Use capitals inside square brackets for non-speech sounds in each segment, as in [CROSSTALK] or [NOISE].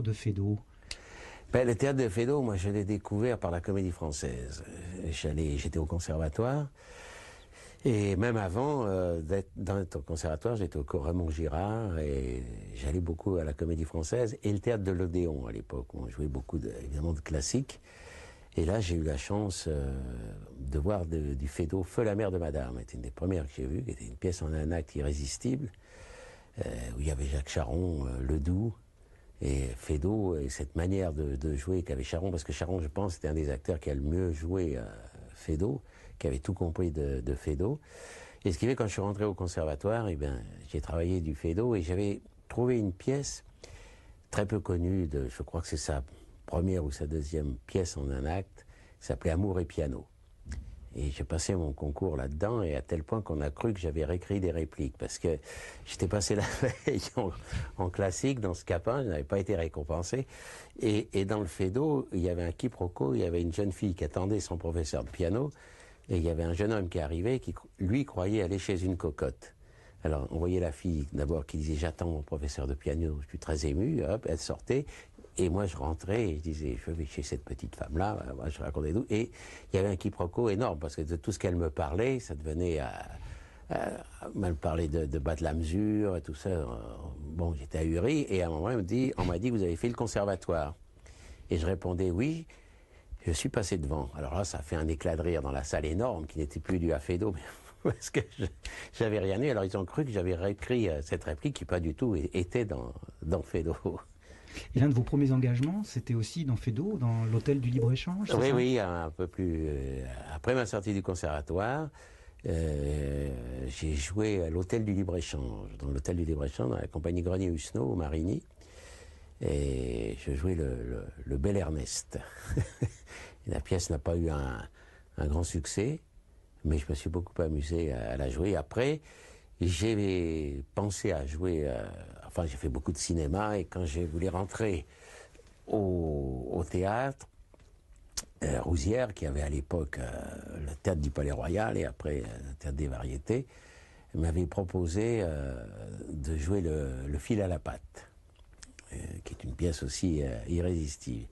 de Fédot ben, Le théâtre de Fédot, moi je l'ai découvert par la comédie française. J'étais au conservatoire. Et même avant euh, d'être au conservatoire, j'étais au Raymond Girard et j'allais beaucoup à la comédie française et le théâtre de l'Odéon à l'époque. On jouait beaucoup de, évidemment de classiques. Et là, j'ai eu la chance euh, de voir du Fédot Feu la mère de Madame. C'était une des premières que j'ai vues, qui était une pièce en un acte irrésistible, euh, où il y avait Jacques Charon, Ledoux, et Fedo et cette manière de, jouer qu'avait Charon, parce que Charon, je pense, était un des acteurs qui a le mieux joué euh, qui avait tout compris de, de Fedo. Et ce qui fait quand je suis rentré au conservatoire, eh ben, j'ai travaillé du Fedo et j'avais trouvé une pièce très peu connue, je crois que c'est sa première ou sa deuxième pièce en un acte, qui s'appelait Amour et piano. Et j'ai passé mon concours là-dedans, et à tel point qu'on a cru que j'avais réécrit des répliques, parce que j'étais passé la veille [LAUGHS] en, classique dans ce capin, je n'avais pas été récompensé. Et, et dans le Fédo, il y avait un quiproquo, il y avait une jeune fille qui attendait son professeur de piano, et il y avait un jeune homme qui arrivait, qui lui croyait aller chez une cocotte. Alors, on voyait la fille d'abord qui disait J'attends mon professeur de piano, je suis très ému. Hop, elle sortait. Et moi, je rentrais et je disais, je vais chez cette petite femme-là, euh, moi, je racontais tout. Et il y avait un quiproquo énorme, parce que de tout ce qu'elle me parlait, ça devenait... à elle me parlait de, bas de la mesure et tout ça. Euh, bon, j'étais ahuri. Et à un moment, elle me dit, on m'a dit, vous avez fait le conservatoire. Et je répondais, oui. Je suis passé devant. Alors là, ça a fait un éclat de rire dans la salle énorme qui n'était plus du Afedo, [LAUGHS] parce que j'avais rien eu. Alors ils ont cru que j'avais réécrit euh, cette réplique qui pas du tout était dans, dans Fedo. Et l'un de vos premiers engagements, c'était aussi dans FEDO, dans l'hôtel du libre-échange Oui, oui, un peu plus. Euh, après ma sortie du conservatoire, euh, j'ai joué à l'hôtel du libre-échange, dans l'hôtel du libre-échange, dans la compagnie Grenier husneau au Marigny. Et je jouais le, bel Ernest. [LAUGHS] la pièce n'a pas eu un, grand succès, mais je me suis beaucoup amusé à, la jouer. Après, j'ai pensé à jouer euh, enfin j'ai fait beaucoup de cinéma et quand j'ai voulu rentrer au, théâtre, euh, qui avait à l'époque euh, le théâtre du Palais Royal et après euh, le théâtre des variétés, m'avait proposé euh, de jouer le, fil à la patte, qui est une pièce aussi irrésistible.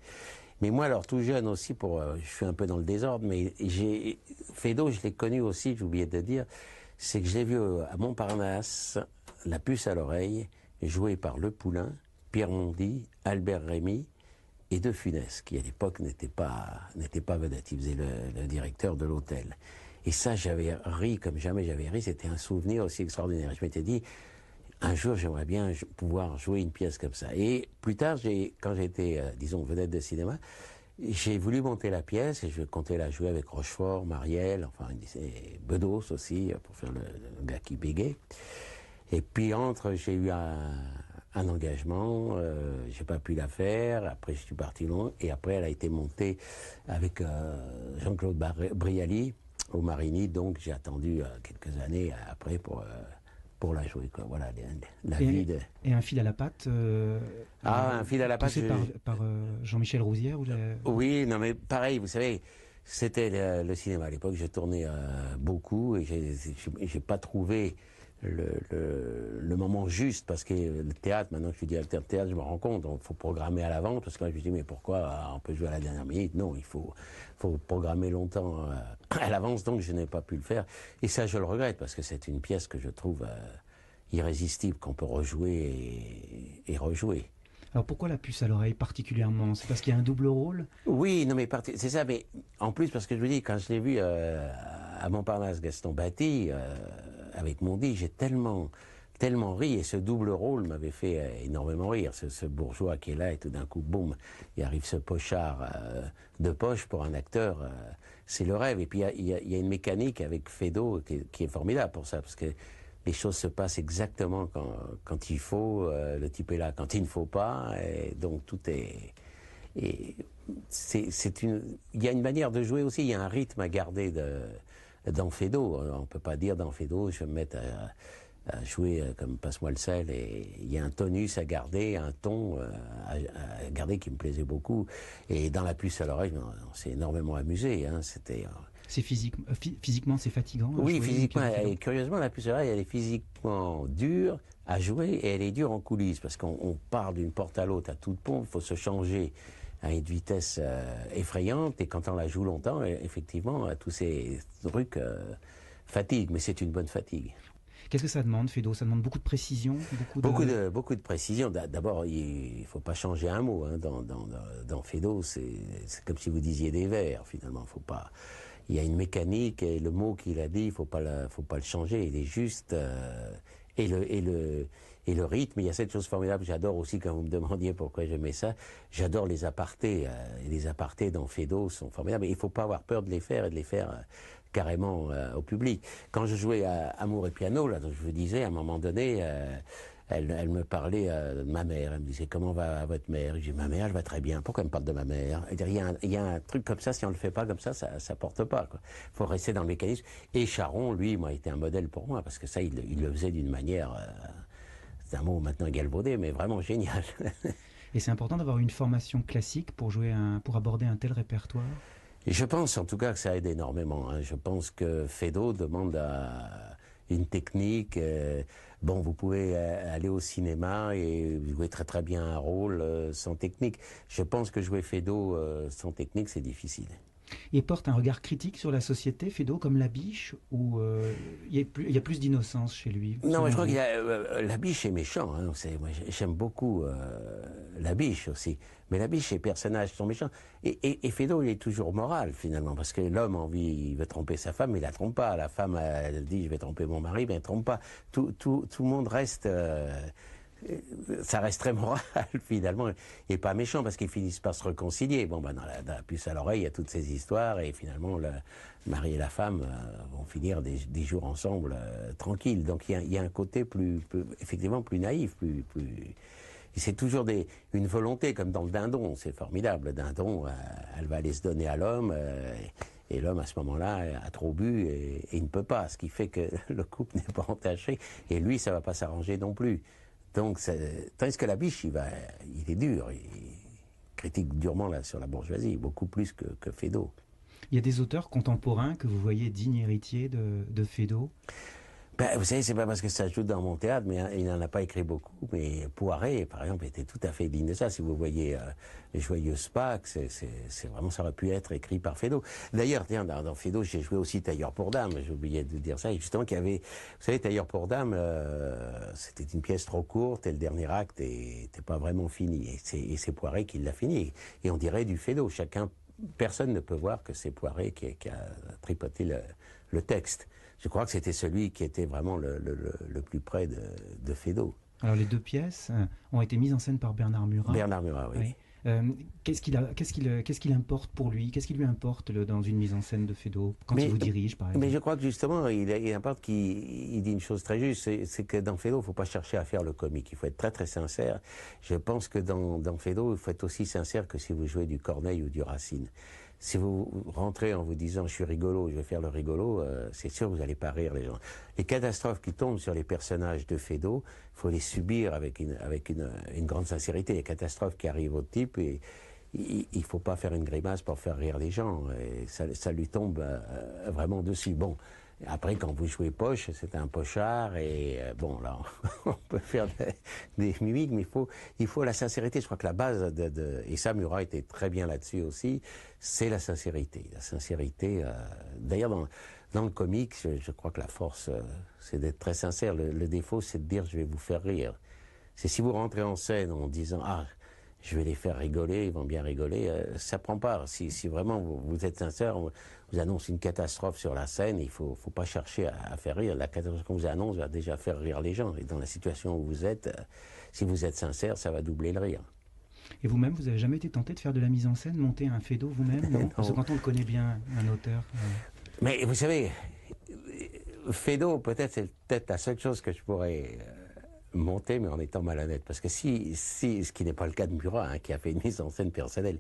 Mais moi, alors tout jeune aussi, pour, je suis un peu dans le désordre, mais j'ai je l'ai connu aussi, j'ai oublié de dire, c'est que je l'ai vu à Montparnasse, la puce à l'oreille, joué par Le Poulain, Pierre Mondy, Albert Rémy et De Funès, qui à l'époque n'était pas, n'était pas vedette, il faisait le, directeur de l'hôtel. Et ça, j'avais ri comme jamais j'avais ri, c'était un souvenir aussi extraordinaire. Je m'étais dit, un jour, j'aimerais bien pouvoir jouer une pièce comme ça. Et plus tard, quand j'étais, euh, disons, vedette de cinéma, j'ai voulu monter la pièce et je comptais la jouer avec Rochefort, Marielle, enfin, Bedos aussi, euh, pour faire le, le gars qui bégait. Et puis entre, j'ai eu un, engagement, euh, j'ai pas pu la faire. Après, je suis parti loin. Et après, elle a été montée avec euh, Jean-Claude Brialy au Marini. Donc, j'ai attendu euh, quelques années après pour euh, pour la jouer. Voilà, la, et, un fil à la patte. ah, un fil à la patte. c'est par, par Jean-Michel Rousière Oui, non, mais pareil, vous savez, c'était le, cinéma à l'époque. Je tournais beaucoup et j'ai pas trouvé le, le, moment juste, parce que le théâtre, maintenant que je suis directeur théâtre, je me rends compte, il faut programmer à l'avance, parce que moi je me dis, mais pourquoi euh, on peut jouer à la dernière minute Non, il faut, faut programmer longtemps euh, [CLEARS THROAT] à l'avance, donc je n'ai pas pu le faire. Et ça, je le regrette, parce que c'est une pièce que je trouve euh, irrésistible, qu'on peut rejouer et, rejouer. Alors pourquoi la puce à l'oreille particulièrement C'est parce qu'il y a un double rôle Oui, non mais c'est ça, mais en plus parce que je vous dis, quand je l'ai vu à Montparnasse, Gaston Batty, avec Mondi, j'ai tellement tellement ri et ce double rôle m'avait fait euh, énormément rire. Ce, bourgeois qui est là et tout d'un coup, boum, il arrive ce pochard euh, de poche pour un acteur, euh, c'est le rêve. Et puis il y, a, une mécanique avec Fedo qui, est formidable pour ça parce que les choses se passent exactement quand, il faut, le type est là quand il ne faut pas, et donc tout est. Et c'est une. Il y a une manière de jouer aussi, il y a un rythme à garder de dans Fedo. On ne peut pas dire dans Fedo, je vais me mettre à, jouer euh, comme Passe-moi le sel. Et il y a un tonus à garder, un ton euh, à, garder qui me plaisait beaucoup. Et dans la puce à l'oreille, on, s'est énormément amusé. Hein, C'était. Euh, c'est physique, physiquement, c'est fatigant. Hein, oui, physiquement. Et curieusement, la puce à l'oreille, elle est physiquement dure à jouer et elle est dure en coulisses parce qu'on part d'une porte à l'autre à toute pompe, il faut se changer à une vitesse euh, effrayante et quand on la joue longtemps, euh, effectivement, euh, tous ces trucs fatiguent, mais c'est une bonne fatigue. Qu'est-ce que ça demande, Fedo Ça demande beaucoup de précision Beaucoup de, beaucoup de, précision. D'abord, il ne faut pas changer un mot. Hein, dans, dans, dans c'est comme si vous disiez des vers, finalement. Faut pas... Il y a une mécanique et le mot qu'il a dit, il ne faut, pas le, faut pas le changer. Il est juste. et le. Et le et le rythme. Il y a cette chose formidable j'adore aussi quand vous me demandiez pourquoi j'aimais ça. J'adore les apartés. et euh, les apartés dans Fedo sont formidables. Mais il faut pas avoir peur de les faire et de les faire euh, carrément euh, au public. Quand je jouais à Amour et Piano, là, je vous disais, à un moment donné, elle, me parlait de ma mère. Elle me disait comment va votre mère. J'ai ma mère, elle va très bien. Pourquoi elle me parle de ma mère Il y, a un, un truc comme ça. Si on le fait pas comme ça, ça, ne porte pas. Il Faut rester dans le mécanisme. Et Charon, lui, était été un modèle pour moi parce que ça, il le faisait d'une manière c'est un mot maintenant galvaudé, mais vraiment génial. [LAUGHS] Et c'est important d'avoir une formation classique pour jouer un, pour aborder un tel répertoire. Et je pense en tout cas que ça aide énormément. Hein. Je pense que Fedo demande à une technique. Euh, bon, vous pouvez euh, aller au cinéma et jouer très très bien un rôle euh, sans technique. Je pense que jouer Fedo sans technique, c'est difficile et porte un regard critique sur la société, Fédo, comme La Biche, où euh, il, y a plus, d'innocence chez lui Non, je crois que euh, euh, La Biche est méchant. Hein, j'aime beaucoup La Biche aussi. Mais La Biche, ses personnages sont méchants. Et, et, il est toujours moral, finalement, parce que l'homme, envie, il veut tromper sa femme, mais il la trompe pas. La femme, elle dit, je vais tromper mon mari, mais elle trompe pas. Tout, tout, tout le monde reste ça reste très moral [LAUGHS] finalement et pas méchant parce qu'ils finissent par se réconcilier. Bon, ben dans la, puce à l'oreille, il y a toutes ces histoires et finalement le mari et la femme euh, vont finir des, jours ensemble euh, tranquilles. Donc il y a, un côté plus, effectivement plus naïf, plus plus. C'est toujours des, une volonté comme dans le dindon, c'est formidable. Le dindon, euh, elle va aller se donner à l'homme. Et l'homme, à ce moment-là, a trop bu et, et, il ne peut pas, ce qui fait que [LAUGHS] le couple n'est pas entaché. Et lui, ça va pas s'arranger non plus. Donc, tandis que la biche, il, il est dur, il critique durement là, sur la bourgeoisie, beaucoup plus que, que Fédot. Il y a des auteurs contemporains que vous voyez dignes héritiers de, de Fédot ben, vous savez, c'est pas parce que ça joue dans mon théâtre, mais hein, il n'en a pas écrit beaucoup. Mais Poiré, par exemple, était tout à fait digne de ça. Si vous voyez euh, Les Joyeuses Pâques, c'est vraiment, ça aurait pu être écrit par Fédo. D'ailleurs, tiens, dans, dans j'ai joué aussi Tailleur pour Dame. J'ai oublié de dire ça. Et justement, qu'il y avait, vous savez, Tailleur pour Dame, euh, c'était une pièce trop courte et le dernier acte n'était pas vraiment fini. Et c'est Poiré qui l'a fini. Et on dirait du Fédo. Chacun, personne ne peut voir que c'est Poiré qui, a tripoté le texte je crois que c'était celui qui était vraiment le, plus près de, de Alors les deux pièces euh, ont été mises en scène par Bernard Murat. Bernard Murat, oui. Euh, euh, qu'est-ce qu'il importe pour lui Qu'est-ce qui lui importe dans une mise en scène de Fédot quand il vous dirige, par exemple Mais je crois que justement, il, importe qu'il dit une chose très juste, c'est, que dans Fédot, il ne faut pas chercher à faire le comique. Il faut être très très sincère. Je pense que dans dans Fédot, il faut être aussi sincère que si vous jouez du Corneille ou du Racine. Si vous rentrez en vous disant je suis rigolo, je vais faire le rigolo, euh, c'est sûr vous n'allez pas rire les gens. Les catastrophes qui tombent sur les personnages de Fedo, faut les subir avec une, grande sincérité. Les catastrophes qui arrivent au type il, ne faut pas faire une grimace pour faire rire les gens. ça, lui tombe euh, vraiment dessus. Bon, après, quand vous jouez poche, c'est un pochard et euh, bon, là, [LAUGHS] on, peut faire des, mimiques, mais il faut, il faut la sincérité. Je crois que la base de, de et Samura était très bien là-dessus aussi, c'est la sincérité. La sincérité. Euh, d'ailleurs, dans, dans, le comique, je, crois que la force, euh, c'est d'être très sincère. Le, le défaut, c'est de dire je vais vous faire rire. C'est si vous rentrez en scène en disant ah je vais les faire rigoler, ils vont bien rigoler. Euh, ça prend pas. Si, si vraiment vous, êtes sincère, on vous annonce une catastrophe sur la scène, il faut, faut pas chercher à, faire rire. La catastrophe qu'on vous annonce va déjà faire rire les gens. Et dans la situation où vous êtes, euh, si vous êtes sincère, ça va doubler le rire. Et vous-même, vous n'avez jamais été tenté de faire de la mise en scène, monter un FEDO vous-même, [LAUGHS] Parce que quand on le connaît bien, un auteur. Euh. Mais vous savez, Fedo, peut-être, c'est peut-être la seule chose que je pourrais monter, mais en étant malhonnête. Parce que si, si ce qui n'est pas le cas de Murat, hein, qui a fait une mise en scène personnelle,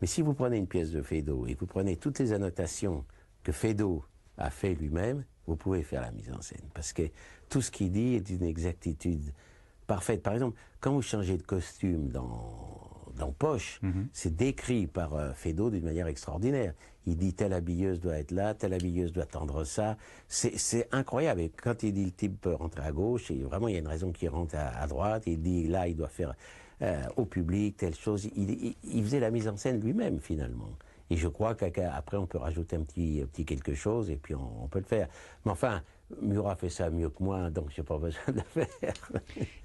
mais si vous prenez une pièce de Feydeau et vous prenez toutes les annotations que Fedo a fait lui-même, vous pouvez faire la mise en scène. Parce que tout ce qu'il dit est d'une exactitude parfaite. Par exemple, quand vous changez de costume dans dans poche, mhm. c'est décrit par euh, d'une manière extraordinaire. Il dit telle habilleuse doit être là, telle habilleuse doit tendre ça. C'est incroyable. Et quand il dit le type peut rentrer à gauche, et vraiment il y a une raison qu'il rentre à, droite, il dit là il doit faire euh, au public telle chose. Il, faisait la mise en scène lui-même finalement. Et je crois qu'après on peut rajouter un petit, petit quelque chose et puis on, on peut le faire. Mais enfin, Murat fait ça mieux que moi, donc j'ai pas besoin de faire.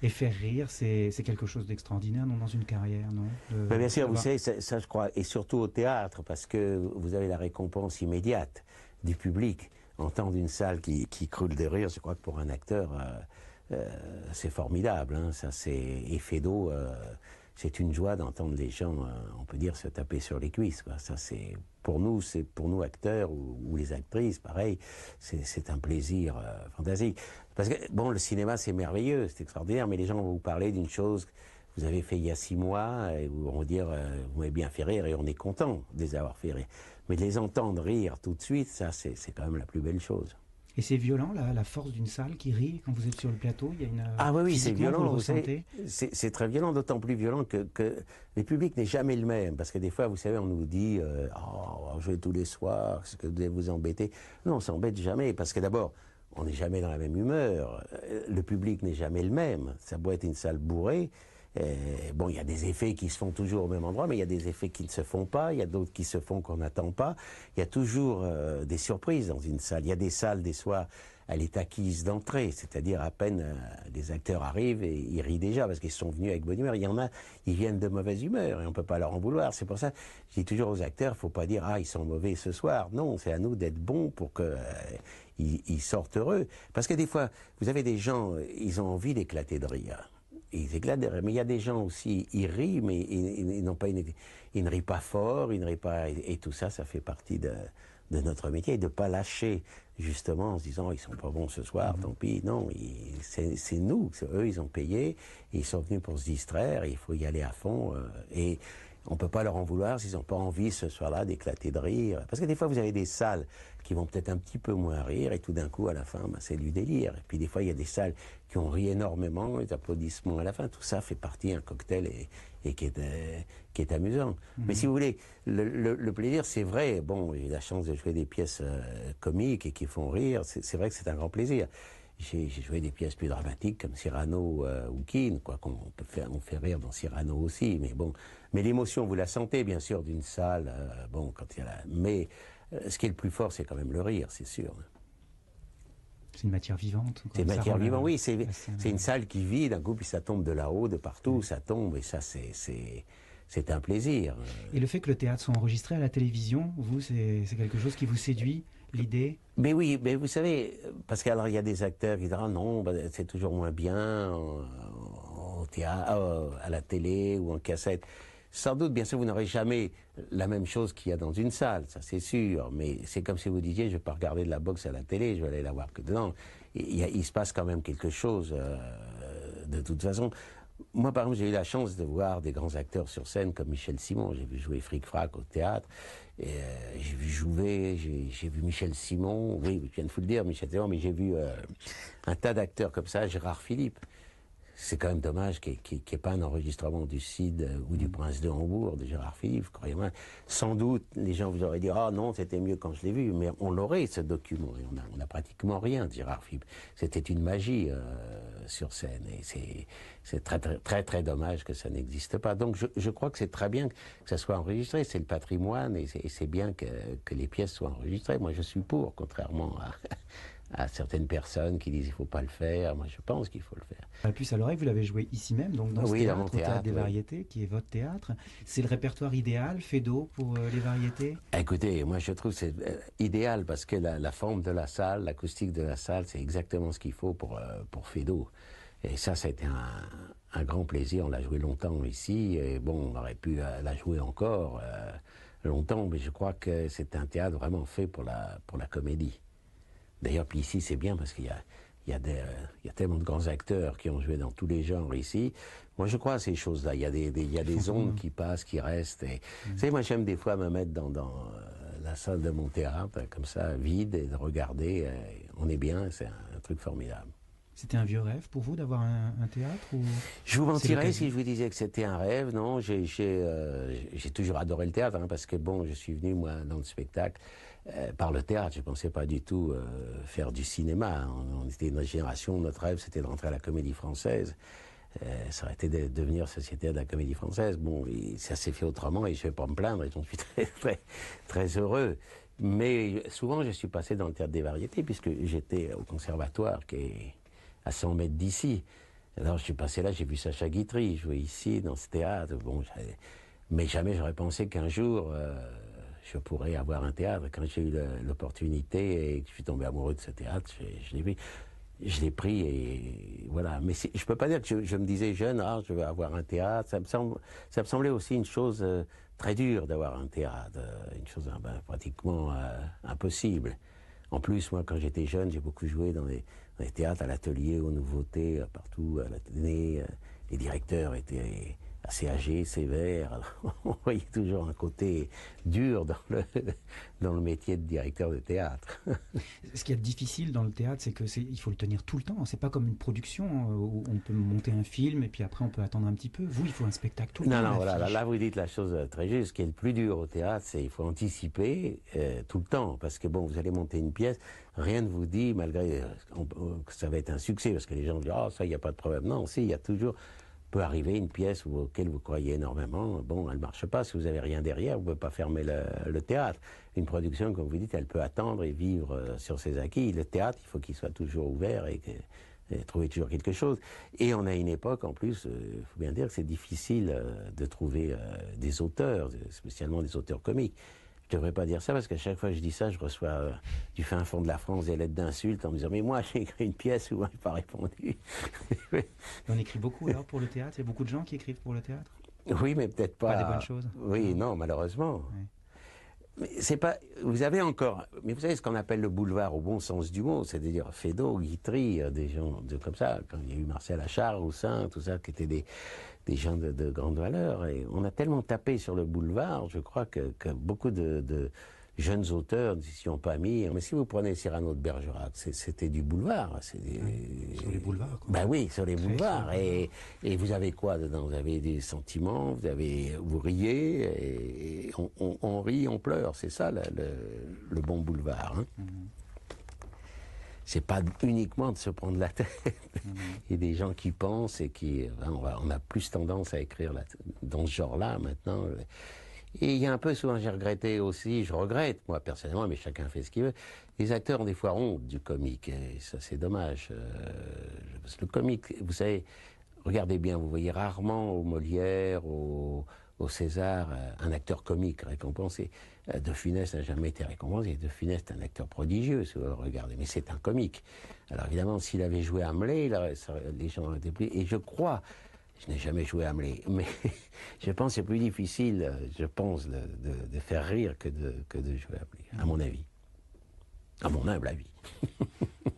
Et faire rire, c'est quelque chose d'extraordinaire, non, dans une carrière, non Bien sûr, vous savez, ça, je crois, et surtout au théâtre, parce que vous avez la récompense immédiate du public. Entendre une salle qui, qui croule de rire, je crois que pour un acteur, euh, euh, c'est formidable. Hein, ça, c'est effet d'eau. c'est une joie d'entendre les gens, euh, on peut dire, se taper sur les cuisses. Ça, c'est pour nous, c'est pour nous acteurs ou, les actrices, pareil, c'est un plaisir euh, fantastique. Parce que bon, le cinéma c'est merveilleux, c'est extraordinaire, mais les gens vont vous parler d'une chose que vous avez fait il y a six mois et vous vont dire euh, vous m'avez bien fait rire et on est content de les avoir fait rire. Mais de les entendre rire tout de suite, ça c'est quand même la plus belle chose. Et c'est violent, la, force d'une salle qui rit quand vous êtes sur le plateau. Il y a une ah oui, oui c'est violent. Vous savez, c'est très violent, d'autant plus violent que, le public n'est jamais le même, parce que des fois, vous savez, on nous dit euh, oh, on va jouer tous les soirs, ce que vous allez vous embêter. Non, on s'embête jamais, parce que d'abord, on n'est jamais dans la même humeur. Euh, le public n'est jamais le même. Ça doit être une salle bourrée. Euh, bon, il y a des effets qui se font toujours au même endroit, mais il y a des effets qui ne se font pas, il y a d'autres qui se font qu'on n'attend pas. Il y a toujours euh, des surprises dans une salle. Il y a des salles, des soirs, elle est acquise d'entrée, c'est-à-dire à peine les euh, acteurs arrivent et ils rient déjà parce qu'ils sont venus avec bonne humeur. Il y en a, ils viennent de mauvaise humeur et on ne peut pas leur en vouloir. C'est pour ça, je dis toujours aux acteurs, il ne faut pas dire ah ils sont mauvais ce soir. Non, c'est à nous d'être bons pour qu'ils sortent heureux. Parce que des fois, vous avez des gens, ils ont envie d'éclater de rire ils éclatent Mais il y a des gens aussi, ils rient, mais ils, n'ont pas ils ne rient pas fort, ils ne rient pas, et, tout ça, ça fait partie de, notre métier et de pas lâcher justement en se disant ils sont pas bons ce soir, mhm. tant pis. Non, c'est nous, eux ils ont payé, ils sont venus pour se distraire, il faut y aller à fond euh, et on ne peut pas leur en vouloir s'ils n'ont pas envie ce soir-là d'éclater de rire. Parce que des fois, vous avez des salles qui vont peut-être un petit peu moins rire, et tout d'un coup, à la fin, ben, c'est du délire. Et puis des fois, il y a des salles qui ont ri énormément, les applaudissements à la fin, tout ça fait partie d'un cocktail et, euh, qui, est, amusant. Mhm. Mais si vous voulez, le, plaisir, c'est vrai. Bon, j'ai la chance de jouer des pièces euh, comiques et qui font rire, c'est vrai que c'est un grand plaisir j'ai joué des pièces plus dramatiques comme Cyrano euh, ou Keane, quoi qu'on peut faire, on fait rire dans Cyrano aussi, mais bon, mais l'émotion vous la sentez bien sûr d'une salle, euh, bon quand il y a mais euh, ce qui est le plus fort c'est quand même le rire, c'est sûr. C'est une matière vivante. C'est une matière vivante, oui. C'est une salle qui vit d'un coup, puis ça tombe de là-haut, de partout, ça tombe, et ça, c'est c'est un plaisir. Et le fait que le théâtre soit enregistré à la télévision, vous, c'est quelque chose qui vous séduit l'idée Mais oui, mais vous savez, parce qu'il y a des acteurs qui diront ah non, bah, c'est toujours moins bien ah, euh, à la télé ou en cassette. Sans doute, bien sûr, vous n'aurez jamais la même chose qu'il y a dans une salle, ça c'est sûr. Mais c'est comme si vous disiez, je ne vais pas regarder de la boxe à la télé, je vais aller la voir que dedans. Il, se passe quand même quelque chose, euh, de toute façon moi, par exemple, j'ai eu la chance de voir des grands acteurs sur scène comme Michel Simon. J'ai vu jouer Frick Frac au théâtre. Euh, j'ai vu jouer, j'ai vu Michel Simon. Oui, je viens de vous le dire, Michel Simon, mais j'ai vu euh, un tas d'acteurs comme ça, Gérard Philippe c'est quand même dommage qu'il n'y ait pas un enregistrement du Cid euh, ou du mm. Prince de Hambourg, de Gérard Philippe, croyez-moi. Sans doute, les gens vous auraient dit, ah non, c'était mieux quand je l'ai vu, mais on l'aurait, ce document, et on n'a on a pratiquement rien de Gérard Philippe. C'était une magie euh, sur scène, et c'est très, très, très, très dommage que ça n'existe pas. Donc je, je crois que c'est très bien que ça soit enregistré, c'est le patrimoine, et c'est bien que les pièces soient enregistrées. Moi, je suis pour, contrairement à... [LAUGHS] à certaines personnes qui disent il faut pas le faire. Moi, je pense qu'il faut le faire. En plus, à l'oreille, vous l'avez joué ici même, donc dans le ce théâtre, des variétés, qui est votre théâtre. C'est le répertoire idéal, Fédo, pour euh, les variétés Écoutez, moi, je trouve c'est euh, idéal parce que la, forme de la salle, l'acoustique de la salle, c'est exactement ce qu'il faut pour, euh, pour Et ça, ça c'était un, un grand plaisir. On l'a joué longtemps ici. Et bon, on aurait pu la jouer encore longtemps, mais je crois que c'est un théâtre vraiment fait pour la, pour la comédie. D'ailleurs, puis ici, c'est bien parce qu'il y a, il y, a des, euh, il y a tellement de grands acteurs qui ont joué dans tous les genres ici. Moi, je crois à ces choses-là. Il y a des, il y des ondes qui passent, qui restent. Et, Vous mm. savez, moi, j'aime des fois me mettre dans, euh, la salle de mon théâtre, comme ça, vide, et de regarder. Euh, on est bien, c'est un truc formidable. C'était un vieux rêve pour vous d'avoir un, théâtre Je vous mentirais si je vous disais que c'était un rêve, non. J'ai euh, toujours adoré le théâtre, hein, parce que bon, je suis venu, moi, dans le spectacle, euh, par le théâtre. Je ne pensais pas du tout euh, faire du cinéma. Hein. On, était notre génération, notre rêve, c'était de rentrer à la comédie française. ça aurait été de devenir sociétaire de la comédie française. Bon, ça s'est fait autrement et je ne vais pas me plaindre et j'en suis [LAUGHS] très, très, très heureux. Mais souvent, je suis passé dans le théâtre des variétés puisque j'étais au conservatoire qui est à 100 mètres d'ici. Alors je suis passé là, j'ai vu Sacha Guitry jouer ici, dans ce théâtre. Bon, mais jamais j'aurais pensé qu'un jour euh, je pourrais avoir un théâtre. Quand j'ai eu l'opportunité et que je suis tombé amoureux de ce théâtre, je, l'ai pris. Je l'ai pris et voilà. Mais je peux pas dire que je, me disais jeune, ah, je veux avoir un théâtre. Ça me, semble, ça me semblait aussi une chose euh, très dure d'avoir un théâtre, euh, une chose ah ben, pratiquement impossible. En plus, moi, quand j'étais jeune, j'ai beaucoup joué dans des les théâtres, à l'atelier, aux nouveautés, euh, partout, à l'Athénée. Euh, les directeurs étaient assez âgé, sévère. [LAUGHS] on voyait toujours un côté dur dans le, [LAUGHS] dans le métier de directeur de théâtre. [LAUGHS] Ce qui est difficile dans le théâtre, c'est que c'est, il faut le tenir tout le temps. C'est pas comme une production euh, où on peut monter un film et puis après on peut attendre un petit peu. Vous, il faut un spectacle tout le temps. Non, non, Là, là, vous dites la chose euh, très juste. Ce qui est le plus dur au théâtre, c'est il faut anticiper euh, tout le temps parce que bon, vous allez monter une pièce, rien ne vous dit malgré que ça va être un succès parce que les gens disent ah ça, il n'y a pas de problème. Non, si, il y a toujours peut arriver une pièce auquel vous croyez énormément, bon, elle ne marche pas, si vous n'avez rien derrière, vous ne pouvez pas fermer le, théâtre. Une production, comme vous dites, elle peut attendre et vivre euh, sur ses acquis. Le théâtre, il faut qu'il soit toujours ouvert et, trouver toujours quelque chose. Et on a une époque, en plus, il euh, faut bien dire que c'est difficile euh, de trouver des auteurs, spécialement des auteurs comiques. Je ne devrais pas dire ça parce qu'à chaque fois que je dis ça, je reçois euh, du fin fond de la France des lettres d'insultes en me disant mais moi [LAUGHS] j'ai écrit une pièce où on n'a pas répondu. on écrit beaucoup alors pour le théâtre. Il y a beaucoup de gens qui écrivent pour le théâtre. Oui, mais peut-être pas. Pas des bonnes choses. Oui, non, malheureusement. Mais c'est pas. Vous avez encore. Mais vous savez ce qu'on appelle le boulevard au bon sens du mot, c'est-à-dire Fédot, Guitry, euh, des gens comme ça. Quand il y a eu Marcel Achard, Roussin, tout ça, qui étaient des des gens de, grande valeur. Et on a tellement tapé sur le boulevard, je crois que, beaucoup de, jeunes auteurs ne s'y ont pas mis. Mais si vous prenez Cyrano de Bergerac, c'était du boulevard. c'est sur les boulevards. Quoi. Ben oui, sur les boulevards. Et, vous avez quoi dedans Vous avez des sentiments, vous avez, vous riez, et, on, rit, on pleure. C'est ça le, bon boulevard. Hein. Mmh c'est pas uniquement de se prendre la tête. Mhm. Il y a des gens qui pensent et qui, ben, on, a plus tendance à écrire dans ce genre-là maintenant. Et il y a un peu souvent, j'ai regretté aussi, je regrette, moi personnellement, mais chacun fait ce qu'il veut. Les acteurs ont des fois honte du comique, et ça c'est dommage. Euh, le comique, vous savez, regardez bien, vous voyez rarement au Molière, au au César euh, un acteur comique récompensé. Euh, de Funès n'a jamais été récompensé. De Funès est un acteur prodigieux, si vous regardez, mais c'est un comique. Alors évidemment, s'il avait joué Hamlet, les gens auraient été pris. Et je crois, je n'ai jamais joué Hamlet, [LAUGHS] mais je pense que c'est plus difficile, euh, je pense, de, faire rire que de, que de jouer Hamlet, à mon avis. À mon humble avis. [LAUGHS]